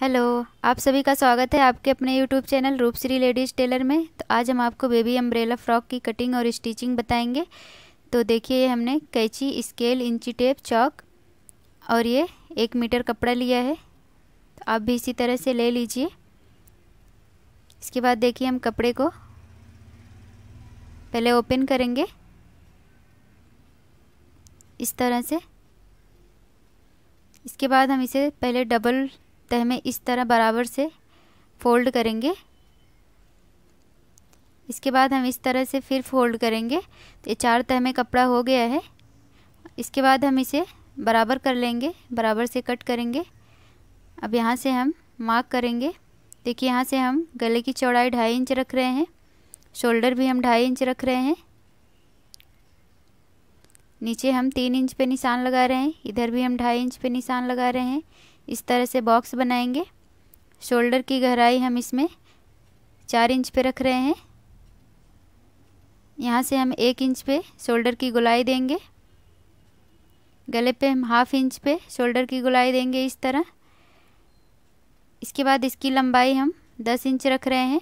hello आप सभी का स्वागत है आपके अपने YouTube channel Rupshree ladies tailor में तो आज हम आपको बेबी अम्ब्रेला फ्रॉक की कटिंग और स्टिचिंग बताएंगे तो देखिए हमने कैची स्केल इंची टेप चौक और ये एक मीटर कपड़ा लिया है तो आप भी इसी तरह से ले लीजिए इसके बाद देखिए हम कपड़े को पहले ओपन करेंगे इस तरह से इसके बाद हम इसे पहले डबल तो हमें इस तरह बराबर से फोल्ड करेंगे इसके बाद हम इस तरह से फिर फोल्ड करेंगे तो ये चार तह में कपड़ा हो गया है इसके बाद हम इसे बराबर कर लेंगे बराबर से कट करेंगे अब यहाँ से हम मार्क करेंगे देखिए यहाँ से हम गले की चौड़ाई ढाई इंच रख रहे हैं शोल्डर भी हम ढाई इंच रख रहे हैं नीचे हम तीन इंच पे निशान लगा रहे हैं इधर भी हम ढाई इंच पे निशान लगा रहे हैं इस तरह से बॉक्स बनाएंगे शोल्डर की गहराई हम इसमें चार इंच पे रख रहे हैं यहाँ से हम एक इंच पे शोल्डर की गुलाई देंगे गले पे हम हाफ इंच पे शोल्डर की गुलाई देंगे इस तरह इसके बाद इसकी लंबाई हम दस इंच रख रहे हैं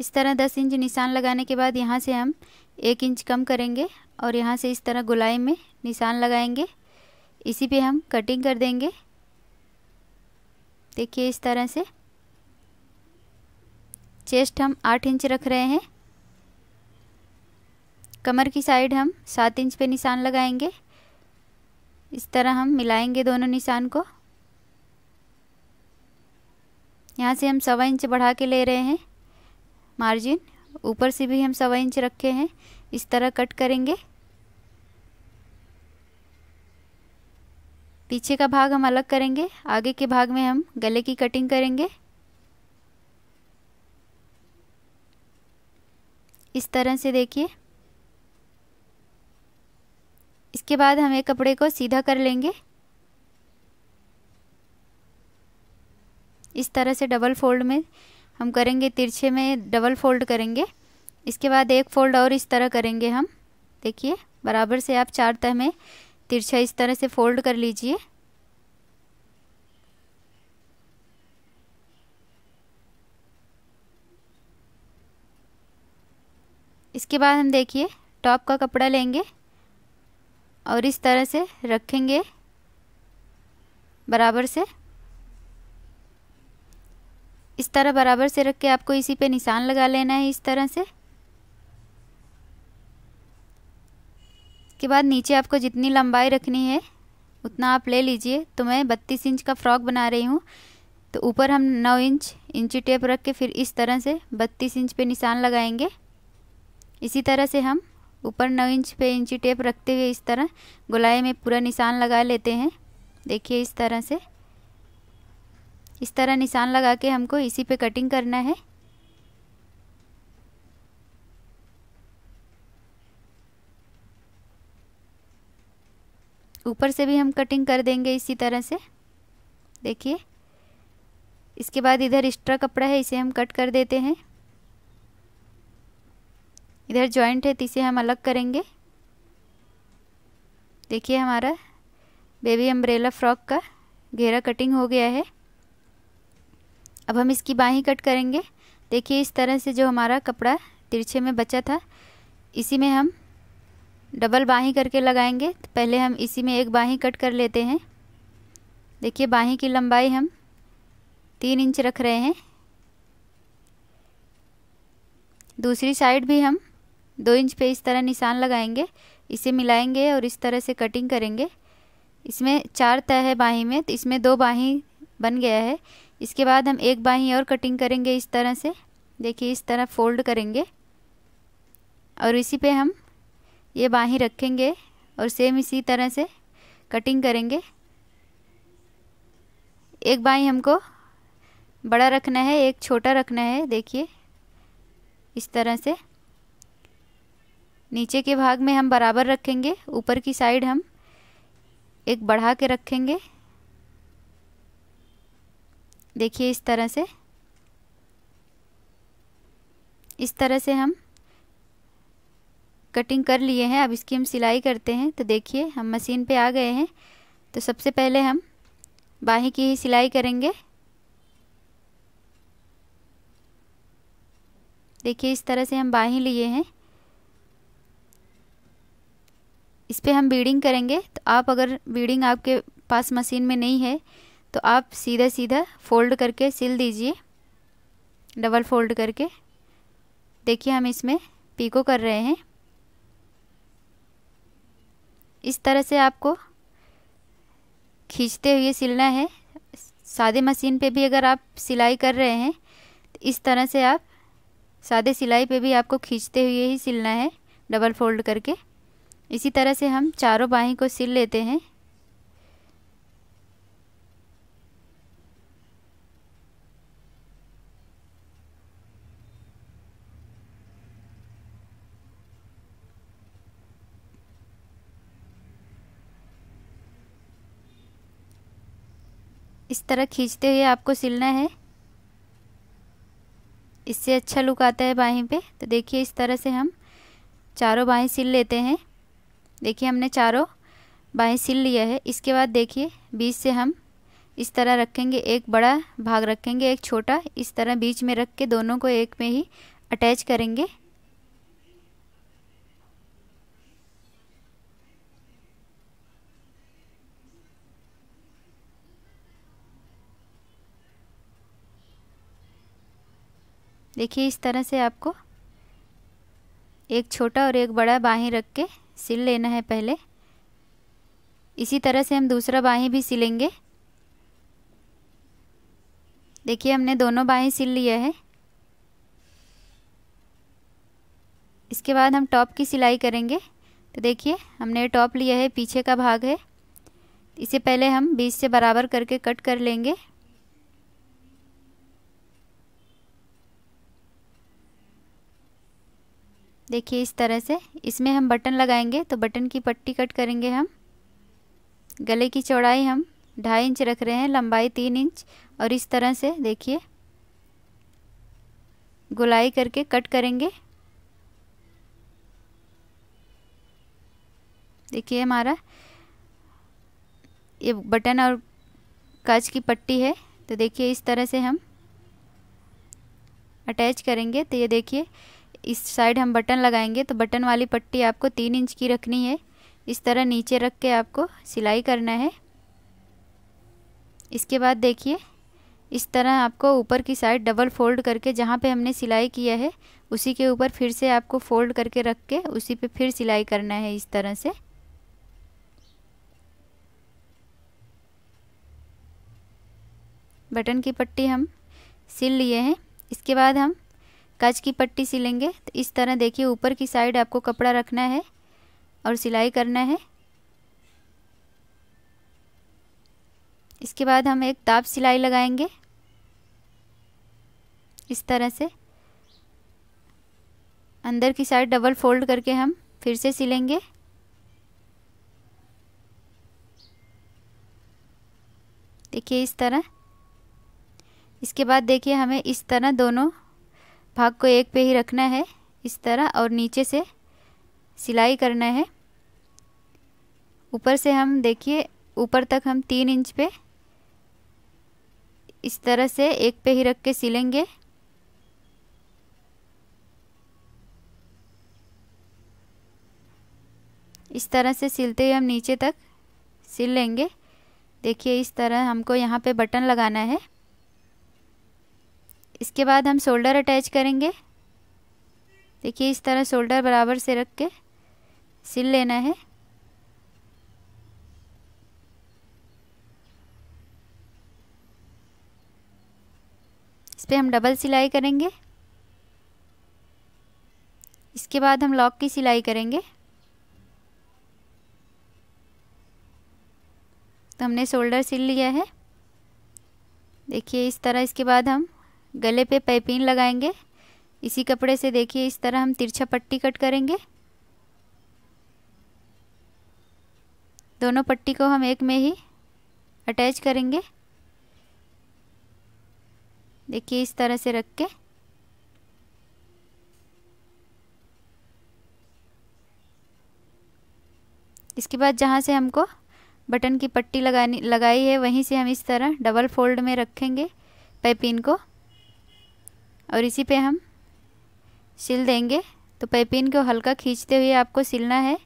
इस तरह दस इंच निशान लगाने के बाद यहाँ से हम एक इंच कम करेंगे और यहाँ से इस तरह गुलाई में निशान लगाएंगे इसी पे हम कटिंग कर देंगे देखिए इस तरह से चेस्ट हम आठ इंच रख रहे हैं कमर की साइड हम सात इंच पे निशान लगाएंगे इस तरह हम मिलाएंगे दोनों निशान को यहाँ से हम सवा इंच बढ़ा के ले रहे हैं मार्जिन ऊपर से भी हम सवा इंच रखे हैं इस तरह कट करेंगे पीछे का भाग हम अलग करेंगे आगे के भाग में हम गले की कटिंग करेंगे इस तरह से देखिए इसके बाद हम एक कपड़े को सीधा कर लेंगे इस तरह से डबल फोल्ड में हम करेंगे तिरछे में डबल फोल्ड करेंगे इसके बाद एक फोल्ड और इस तरह करेंगे हम देखिए बराबर से आप चार तह में तिरछा इस तरह से फोल्ड कर लीजिए इसके बाद हम देखिए टॉप का कपड़ा लेंगे और इस तरह से रखेंगे बराबर से इस तरह बराबर से रख के आपको इसी पे निशान लगा लेना है इस तरह से इसके बाद नीचे आपको जितनी लंबाई रखनी है उतना आप ले लीजिए तो मैं बत्तीस इंच का फ्रॉक बना रही हूँ तो ऊपर हम नौ इंच इंची टेप रख के फिर इस तरह से बत्तीस इंच पे निशान लगाएंगे इसी तरह से हम ऊपर नौ इंच पे इंची टेप रखते हुए इस तरह गुलाई में पूरा निशान लगा लेते हैं देखिए इस तरह से इस तरह निशान लगा के हमको इसी पे कटिंग करना है ऊपर से भी हम कटिंग कर देंगे इसी तरह से देखिए इसके बाद इधर एक्स्ट्रा कपड़ा है इसे हम कट कर देते हैं इधर जॉइंट है तो इसे हम अलग करेंगे देखिए हमारा बेबी अम्ब्रेला फ्रॉक का घेरा कटिंग हो गया है अब हम इसकी बाहीं कट करेंगे देखिए इस तरह से जो हमारा कपड़ा तिरछे में बचा था इसी में हम डबल बाही करके लगाएंगे तो पहले हम इसी में एक बाही कट कर लेते हैं देखिए बाही की लंबाई हम तीन इंच रख रहे हैं दूसरी साइड भी हम दो इंच पे इस तरह निशान लगाएंगे इसे मिलाएंगे और इस तरह से कटिंग करेंगे इसमें चार तय है बाही में तो इसमें दो बाही बन गया है इसके बाद हम एक बाही और कटिंग करेंगे इस तरह से देखिए इस तरह फोल्ड करेंगे और इसी पे हम ये बाहीं रखेंगे और सेम इसी तरह से कटिंग करेंगे एक बाई हमको बड़ा रखना है एक छोटा रखना है देखिए इस तरह से नीचे के भाग में हम बराबर रखेंगे ऊपर की साइड हम एक बढ़ा के रखेंगे देखिए इस तरह से इस तरह से हम कटिंग कर लिए हैं अब इसकी हम सिलाई करते हैं तो देखिए हम मशीन पे आ गए हैं तो सबसे पहले हम बाहीं की ही सिलाई करेंगे देखिए इस तरह से हम बाहीं लिए हैं इस पर हम बीडिंग करेंगे तो आप अगर बीडिंग आपके पास मशीन में नहीं है तो आप सीधा सीधा फोल्ड करके सिल दीजिए डबल फोल्ड करके देखिए हम इसमें पीको कर रहे हैं इस तरह से आपको खींचते हुए सिलना है सादे मशीन पे भी अगर आप सिलाई कर रहे हैं तो इस तरह से आप सादे सिलाई पे भी आपको खींचते हुए ही सिलना है डबल फोल्ड करके इसी तरह से हम चारों बाहीं को सिल लेते हैं तरह खींचते हुए आपको सिलना है इससे अच्छा लुक आता है बाहीं पे तो देखिए इस तरह से हम चारों बाहीं सिल लेते हैं देखिए हमने चारों बाहें सिल लिया है इसके बाद देखिए बीच से हम इस तरह रखेंगे एक बड़ा भाग रखेंगे एक छोटा इस तरह बीच में रख के दोनों को एक में ही अटैच करेंगे देखिए इस तरह से आपको एक छोटा और एक बड़ा बाहीं रख के सिल लेना है पहले इसी तरह से हम दूसरा बाहीं भी सिलेंगे देखिए हमने दोनों बाहीं सिल लिया है इसके बाद हम टॉप की सिलाई करेंगे तो देखिए हमने टॉप लिया है पीछे का भाग है इसे पहले हम बीच से बराबर करके कट कर लेंगे देखिए इस तरह से इसमें हम बटन लगाएंगे तो बटन की पट्टी कट करेंगे हम गले की चौड़ाई हम ढाई इंच रख रहे हैं लंबाई तीन इंच और इस तरह से देखिए गुलाई करके कट करेंगे देखिए हमारा ये बटन और काज की पट्टी है तो देखिए इस तरह से हम अटैच करेंगे तो ये देखिए इस साइड हम बटन लगाएंगे तो बटन वाली पट्टी आपको तीन इंच की रखनी है इस तरह नीचे रख के आपको सिलाई करना है इसके बाद देखिए इस तरह आपको ऊपर की साइड डबल फोल्ड करके जहाँ पे हमने सिलाई किया है उसी के ऊपर फिर से आपको फोल्ड करके रख के उसी पे फिर सिलाई करना है इस तरह से बटन की पट्टी हम सिल लिए हैं इसके बाद हम कच की पट्टी सिलेंगे तो इस तरह देखिए ऊपर की साइड आपको कपड़ा रखना है और सिलाई करना है इसके बाद हम एक ताप सिलाई लगाएंगे इस तरह से अंदर की साइड डबल फोल्ड करके हम फिर से सिलेंगे देखिए इस तरह इसके बाद देखिए हमें इस तरह दोनों भाग को एक पे ही रखना है इस तरह और नीचे से सिलाई करना है ऊपर से हम देखिए ऊपर तक हम तीन इंच पे इस तरह से एक पे ही रख के सिलेंगे इस तरह से सिलते हुए हम नीचे तक सिल लेंगे देखिए इस तरह हमको यहाँ पे बटन लगाना है इसके बाद हम शोल्डर अटैच करेंगे देखिए इस तरह शोल्डर बराबर से रख के सिल लेना है इस पर हम डबल सिलाई करेंगे इसके बाद हम लॉक की सिलाई करेंगे तो हमने शोल्डर सिल लिया है देखिए इस तरह इसके बाद हम गले पे पैपिन लगाएंगे इसी कपड़े से देखिए इस तरह हम तिरछा पट्टी कट करेंगे दोनों पट्टी को हम एक में ही अटैच करेंगे देखिए इस तरह से रख के इसके बाद जहाँ से हमको बटन की पट्टी लगानी लगाई है वहीं से हम इस तरह डबल फोल्ड में रखेंगे पैपिन को और इसी पे हम सिल देंगे तो पैपिन को हल्का खींचते हुए आपको सिलना है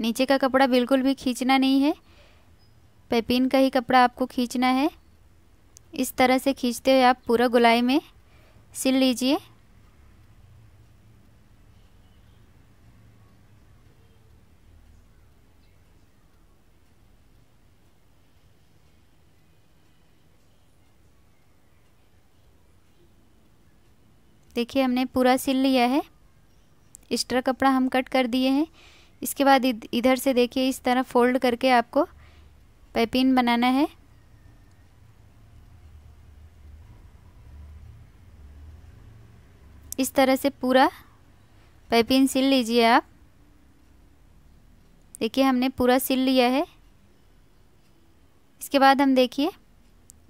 नीचे का कपड़ा बिल्कुल भी खींचना नहीं है पैपिन का ही कपड़ा आपको खींचना है इस तरह से खींचते हुए आप पूरा गुलाई में सिल लीजिए देखिए हमने पूरा सिल लिया है एक्स्ट्रा कपड़ा हम कट कर दिए हैं इसके बाद इधर से देखिए इस तरह फोल्ड करके आपको पैपिन बनाना है इस तरह से पूरा पैपिन सिल लीजिए आप देखिए हमने पूरा सिल लिया है इसके बाद हम देखिए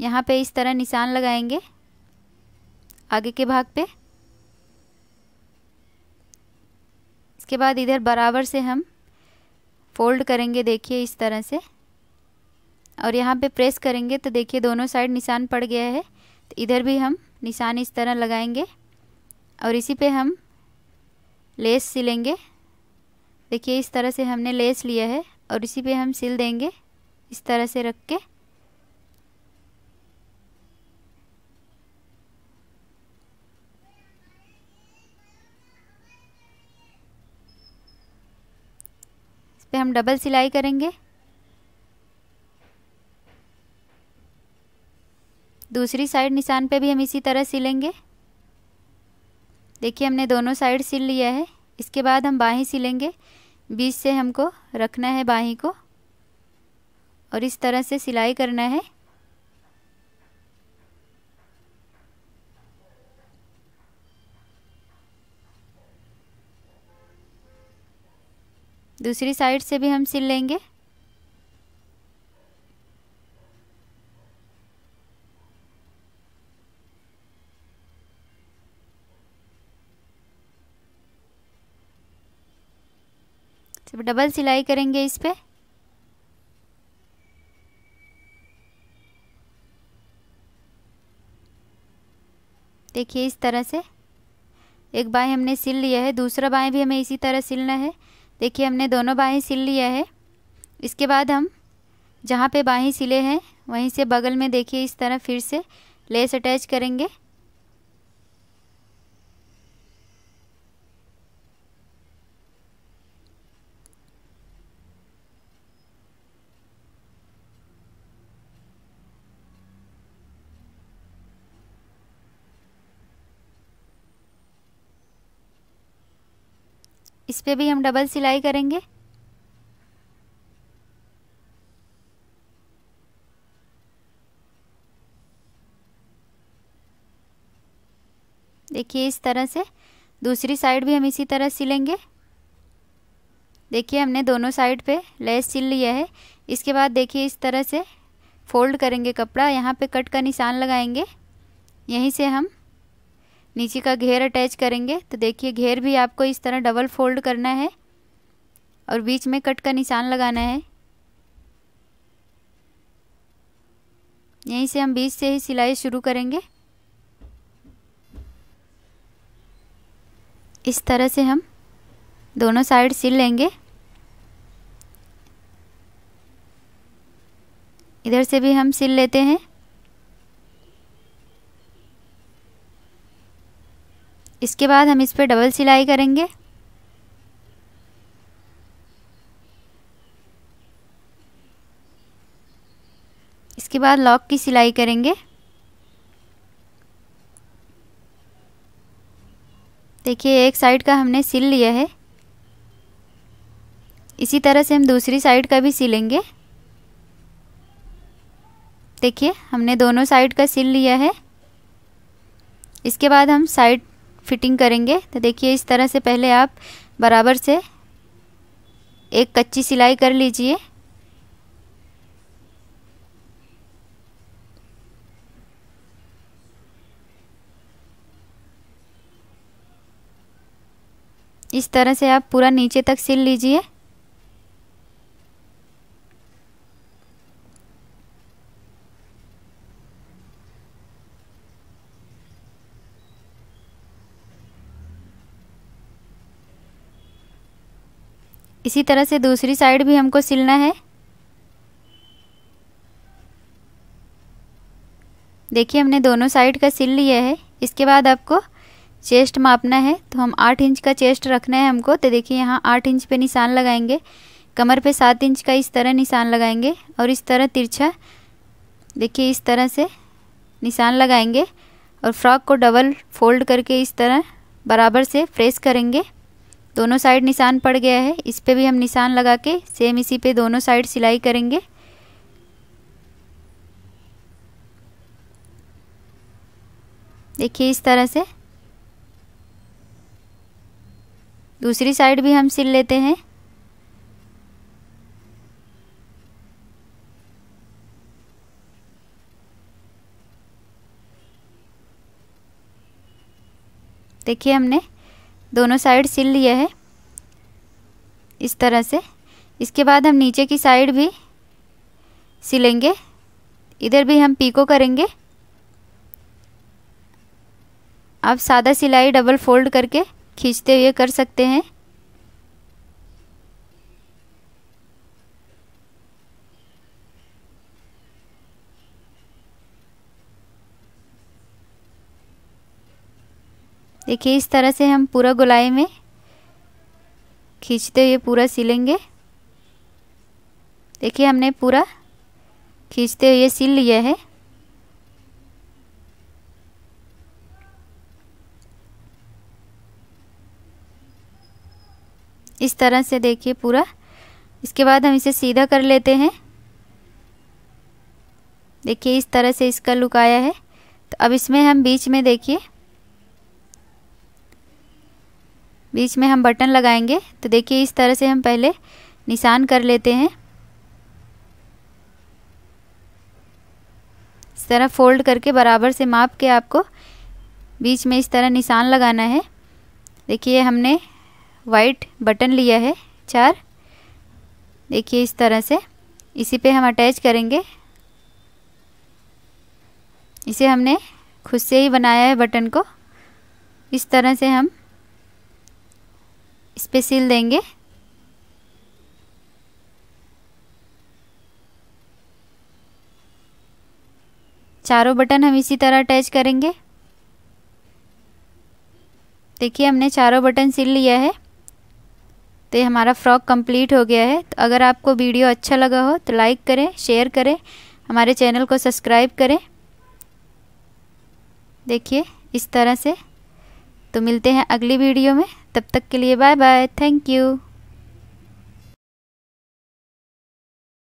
यहाँ पे इस तरह निशान लगाएंगे आगे के भाग पे इसके बाद इधर बराबर से हम फोल्ड करेंगे देखिए इस तरह से और यहाँ पे प्रेस करेंगे तो देखिए दोनों साइड निशान पड़ गया है तो इधर भी हम निशान इस तरह लगाएंगे और इसी पे हम लेस सिलेंगे देखिए इस तरह से हमने लेस लिया है और इसी पे हम सिल देंगे इस तरह से रख के हम डबल सिलाई करेंगे दूसरी साइड निशान पे भी हम इसी तरह सिलेंगे देखिए हमने दोनों साइड सिल लिया है इसके बाद हम बाहीं सिलेंगे बीच से हमको रखना है बाहीं को और इस तरह से सिलाई करना है दूसरी साइड से भी हम सिल लेंगे सब डबल सिलाई करेंगे इस पर देखिए इस तरह से एक बाएँ हमने सिल लिया है दूसरा बाएँ भी हमें इसी तरह सिलना है देखिए हमने दोनों बाहें सिल लिया है इसके बाद हम जहाँ पे बाहें सिले हैं वहीं से बगल में देखिए इस तरह फिर से लेस अटैच करेंगे इस पर भी हम डबल सिलाई करेंगे देखिए इस तरह से दूसरी साइड भी हम इसी तरह सिलेंगे देखिए हमने दोनों साइड पे लेस सिल लिया है इसके बाद देखिए इस तरह से फोल्ड करेंगे कपड़ा यहाँ पे कट का निशान लगाएंगे यहीं से हम नीचे का घेर अटैच करेंगे तो देखिए घेर भी आपको इस तरह डबल फोल्ड करना है और बीच में कट का निशान लगाना है यहीं से हम बीच से ही सिलाई शुरू करेंगे इस तरह से हम दोनों साइड सिल लेंगे इधर से भी हम सिल लेते हैं इसके बाद हम इस पर डबल सिलाई करेंगे इसके बाद लॉक की सिलाई करेंगे देखिए एक साइड का हमने सिल लिया है इसी तरह से हम दूसरी साइड का भी सिलेंगे देखिए हमने दोनों साइड का सिल लिया है इसके बाद हम साइड फिटिंग करेंगे तो देखिए इस तरह से पहले आप बराबर से एक कच्ची सिलाई कर लीजिए इस तरह से आप पूरा नीचे तक सिल लीजिए इसी तरह से दूसरी साइड भी हमको सिलना है देखिए हमने दोनों साइड का सिल लिया है इसके बाद आपको चेस्ट मापना है तो हम आठ इंच का चेस्ट रखना है हमको तो देखिए यहाँ आठ इंच पे निशान लगाएंगे कमर पे सात इंच का इस तरह निशान लगाएंगे और इस तरह तिरछा देखिए इस तरह से निशान लगाएंगे और फ्रॉक को डबल फोल्ड करके इस तरह बराबर से प्रेस करेंगे दोनों साइड निशान पड़ गया है इस पर भी हम निशान लगा के सेम इसी पे दोनों साइड सिलाई करेंगे देखिए इस तरह से दूसरी साइड भी हम सिल लेते हैं देखिए हमने दोनों साइड सिल लिया है इस तरह से इसके बाद हम नीचे की साइड भी सिलेंगे इधर भी हम पीको करेंगे आप सादा सिलाई डबल फोल्ड करके खींचते हुए कर सकते हैं देखिए इस तरह से हम पूरा गोलाई में खींचते हुए पूरा सिलेंगे देखिए हमने पूरा खींचते हुए सिल लिया है इस तरह से देखिए पूरा इसके बाद हम इसे सीधा कर लेते हैं देखिए इस तरह से इसका लुक आया है तो अब इसमें हम बीच में देखिए बीच में हम बटन लगाएंगे तो देखिए इस तरह से हम पहले निशान कर लेते हैं इस तरह फोल्ड करके बराबर से माप के आपको बीच में इस तरह निशान लगाना है देखिए हमने वाइट बटन लिया है चार देखिए इस तरह से इसी पे हम अटैच करेंगे इसे हमने खुद से ही बनाया है बटन को इस तरह से हम इस पर सिल देंगे चारों बटन हम इसी तरह अटैच करेंगे देखिए हमने चारों बटन सिल लिया है तो ये हमारा फ्रॉक कंप्लीट हो गया है तो अगर आपको वीडियो अच्छा लगा हो तो लाइक करें शेयर करें हमारे चैनल को सब्सक्राइब करें देखिए इस तरह से तो मिलते हैं अगली वीडियो में तब तक के लिए बाय बाय थैंक यू